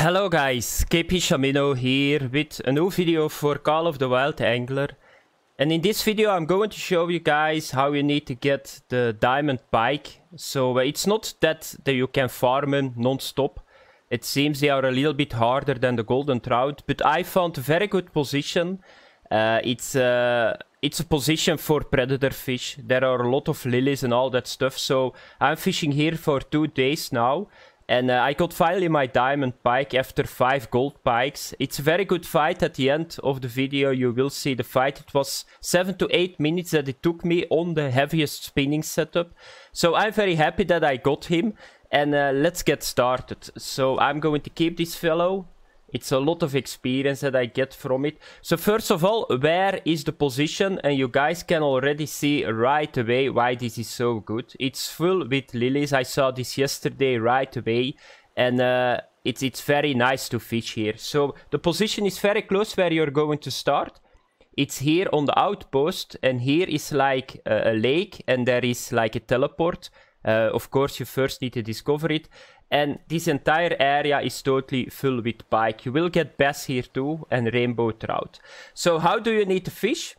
Hello guys, KP Shamino here with a new video for Call of the Wild Angler. And in this video I'm going to show you guys how you need to get the diamond pike. So uh, it's not that, that you can farm them non-stop. It seems they are a little bit harder than the golden trout, but I found a very good position. Uh, it's, uh, it's a position for predator fish. There are a lot of lilies and all that stuff. So I'm fishing here for two days now. And uh, I got finally my diamond pike after 5 gold pikes. It's a very good fight at the end of the video. You will see the fight. It was 7 to 8 minutes that it took me on the heaviest spinning setup. So I'm very happy that I got him. And uh, let's get started. So I'm going to keep this fellow. It's a lot of experience that I get from it. So first of all, where is the position? And you guys can already see right away why this is so good. It's full with lilies. I saw this yesterday right away. And uh, it's, it's very nice to fish here. So the position is very close where you're going to start. It's here on the outpost. And here is like a, a lake. And there is like a teleport. Uh, of course, you first need to discover it. And this entire area is totally full with pike. You will get bass here too and rainbow trout. So how do you need to fish?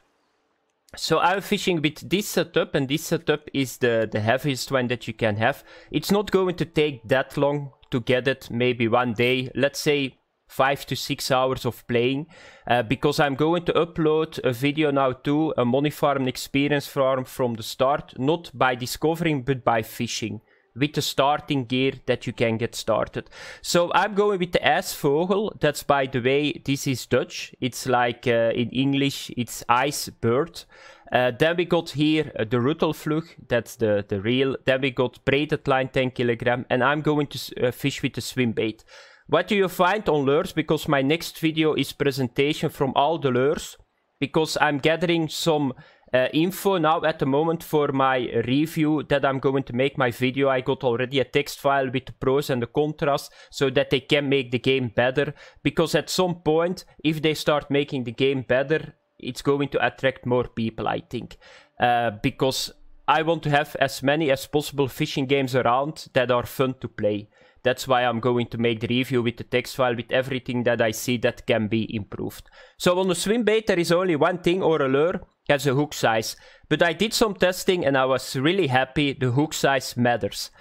So I'm fishing with this setup and this setup is the, the heaviest one that you can have. It's not going to take that long to get it, maybe one day, let's say five to six hours of playing uh, because I'm going to upload a video now to a money farm experience farm from the start, not by discovering but by fishing with the starting gear that you can get started. So I'm going with the ijsvogel. That's by the way, this is Dutch. It's like uh, in English, it's ice bird. Uh, then we got here uh, the Rutelflug, that's the, the real. Then we got braided line 10 kilogram. And I'm going to uh, fish with the swim bait. What do you find on lures? Because my next video is presentation from all the lures. Because I'm gathering some uh, info now at the moment for my review that I'm going to make my video. I got already a text file with the pros and the contrast so that they can make the game better. Because at some point, if they start making the game better, it's going to attract more people, I think. Uh, because I want to have as many as possible fishing games around that are fun to play. That's why I'm going to make the review with the text file, with everything that I see that can be improved. So on the swim bait, there is only one thing or a lure has a hook size. But I did some testing and I was really happy the hook size matters.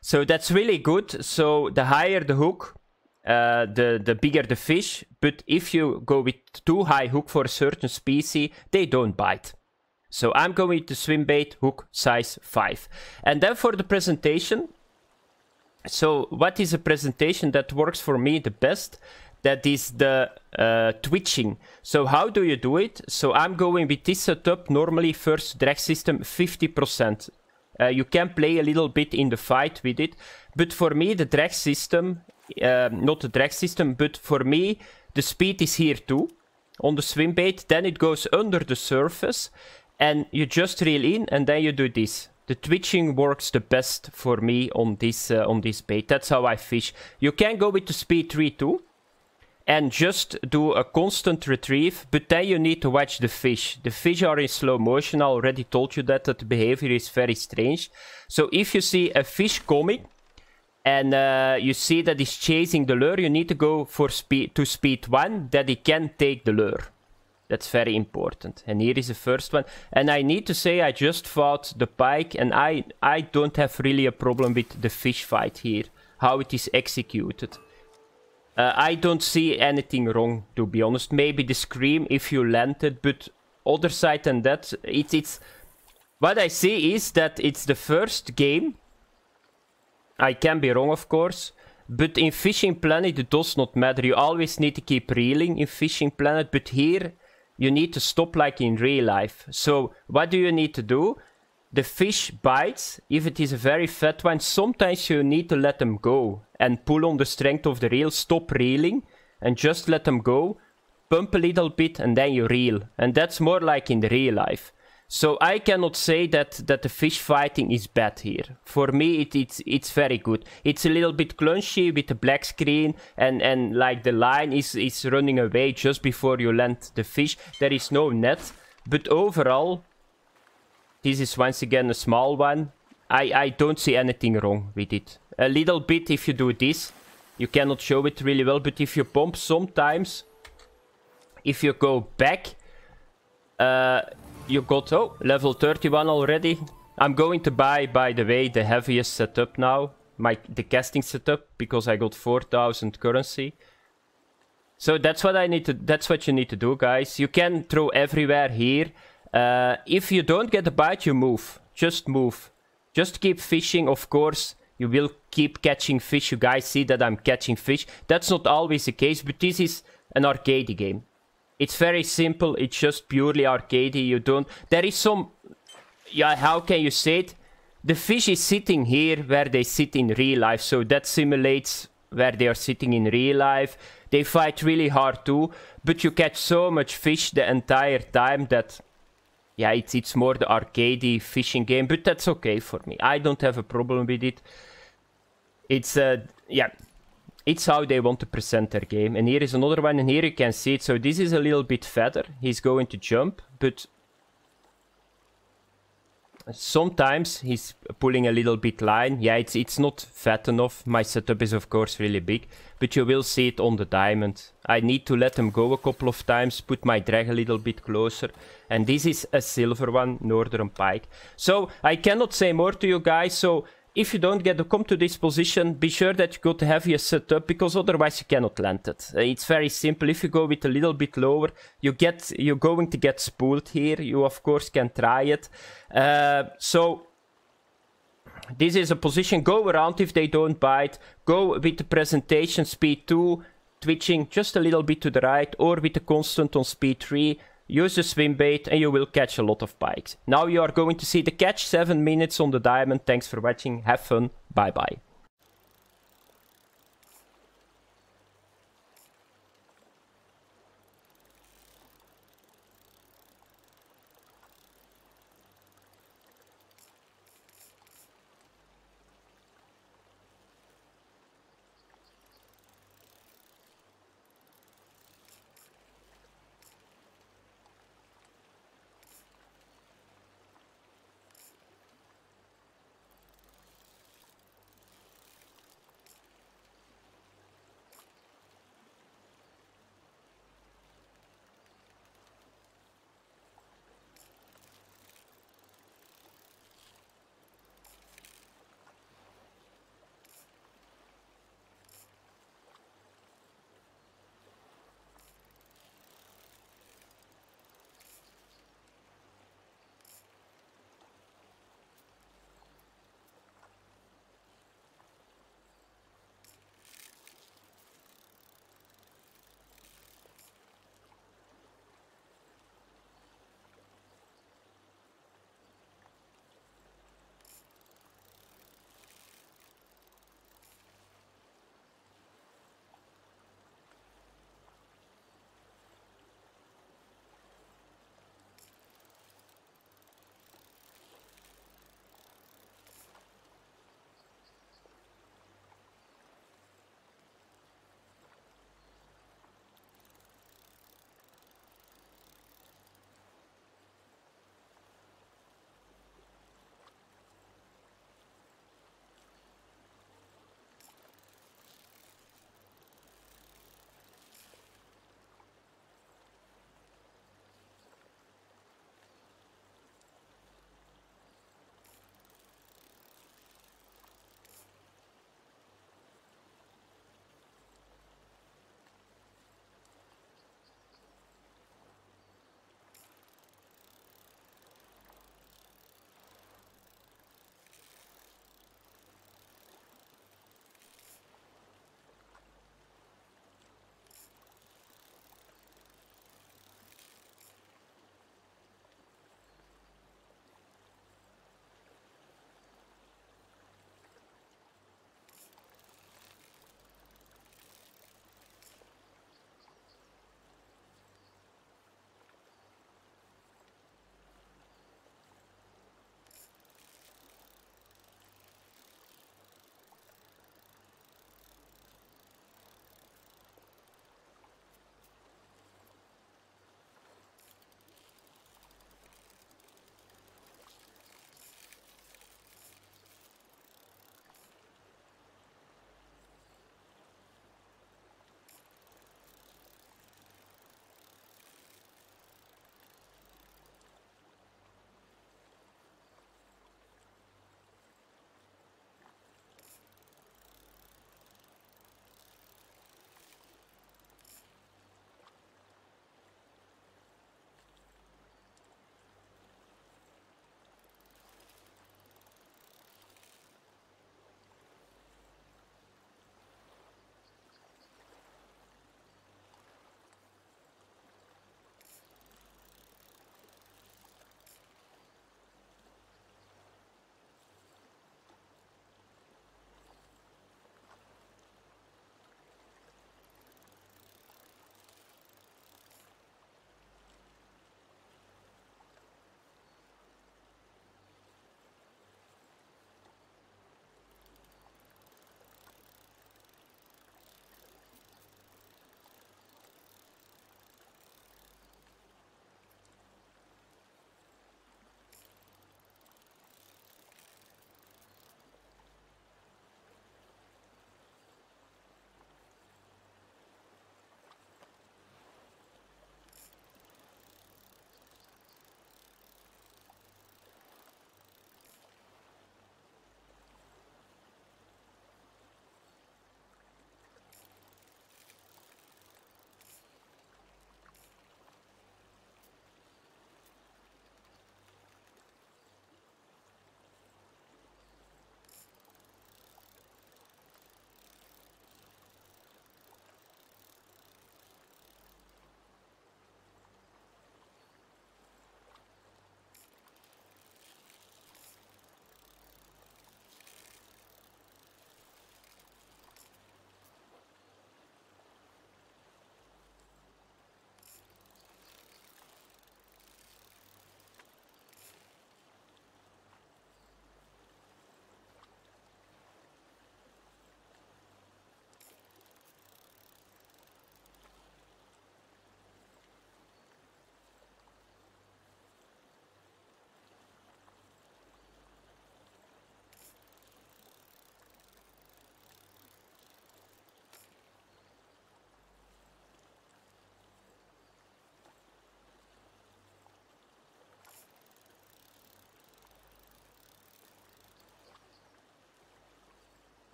So that's really good. So the higher the hook, uh, the, the bigger the fish. But if you go with too high hook for a certain species, they don't bite. So I'm going to swim bait hook size 5. And then for the presentation. So what is a presentation that works for me the best? that is the uh, twitching. So how do you do it? So I'm going with this setup, normally first drag system 50%. Uh, you can play a little bit in the fight with it. But for me, the drag system, uh, not the drag system, but for me, the speed is here too on the swim bait. Then it goes under the surface and you just reel in and then you do this. The twitching works the best for me on this uh, on this bait. That's how I fish. You can go with the speed 3 too and just do a constant retrieve but then you need to watch the fish the fish are in slow motion i already told you that that behavior is very strange so if you see a fish coming and uh, you see that he's chasing the lure you need to go for speed to speed one that he can take the lure that's very important and here is the first one and i need to say i just fought the pike and i i don't have really a problem with the fish fight here how it is executed uh, I don't see anything wrong, to be honest. Maybe the scream if you land it, but other side than that, it's it's... What I see is that it's the first game. I can be wrong, of course. But in Fishing Planet, it does not matter. You always need to keep reeling in Fishing Planet. But here, you need to stop like in real life. So, what do you need to do? the fish bites, if it is a very fat one, sometimes you need to let them go and pull on the strength of the reel, stop reeling, and just let them go, pump a little bit, and then you reel. And that's more like in the real life. So I cannot say that, that the fish fighting is bad here. For me, it, it's, it's very good. It's a little bit clunky with the black screen and, and like the line is, is running away just before you land the fish. There is no net. But overall, this is once again a small one. I, I don't see anything wrong with it. A little bit if you do this. You cannot show it really well, but if you pump sometimes... If you go back... Uh, you got, oh, level 31 already. I'm going to buy, by the way, the heaviest setup now. My, the casting setup, because I got 4000 currency. So that's what I need to, that's what you need to do, guys. You can throw everywhere here. Uh, if you don't get a bite, you move. Just move. Just keep fishing, of course. You will keep catching fish. You guys see that I'm catching fish. That's not always the case, but this is an arcade game. It's very simple. It's just purely arcade. You don't... There is some... Yeah, how can you say it? The fish is sitting here where they sit in real life. So that simulates where they are sitting in real life. They fight really hard too. But you catch so much fish the entire time that yeah, it's it's more the arcadey fishing game, but that's okay for me. I don't have a problem with it. It's uh, yeah, it's how they want to present their game. And here is another one, and here you can see it. So this is a little bit fatter. He's going to jump, but sometimes he's pulling a little bit line. Yeah, it's, it's not fat enough. My setup is of course really big, but you will see it on the diamond. I need to let him go a couple of times, put my drag a little bit closer. And this is a silver one, Northern Pike. So I cannot say more to you guys. So if you don't get to come to this position, be sure that you go to heavier setup because otherwise you cannot land it. Uh, it's very simple. If you go with a little bit lower, you get you're going to get spooled here. You of course can try it. Uh, so this is a position. Go around if they don't bite. Go with the presentation speed two, twitching just a little bit to the right, or with the constant on speed three. Use the swim bait and you will catch a lot of pikes. Now you are going to see the catch, 7 minutes on the diamond. Thanks for watching, have fun, bye bye.